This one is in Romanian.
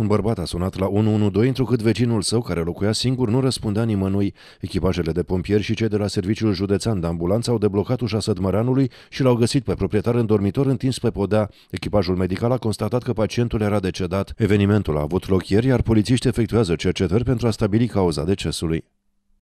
Un bărbat a sunat la 112 întrucât vecinul său, care locuia singur, nu răspundea nimănui. Echipajele de pompieri și cei de la Serviciul Județean de Ambulanță au deblocat ușa sădmăranului și l-au găsit pe proprietar în dormitor întins pe podea. Echipajul medical a constatat că pacientul era decedat. Evenimentul a avut loc ieri, iar polițiștii efectuează cercetări pentru a stabili cauza decesului.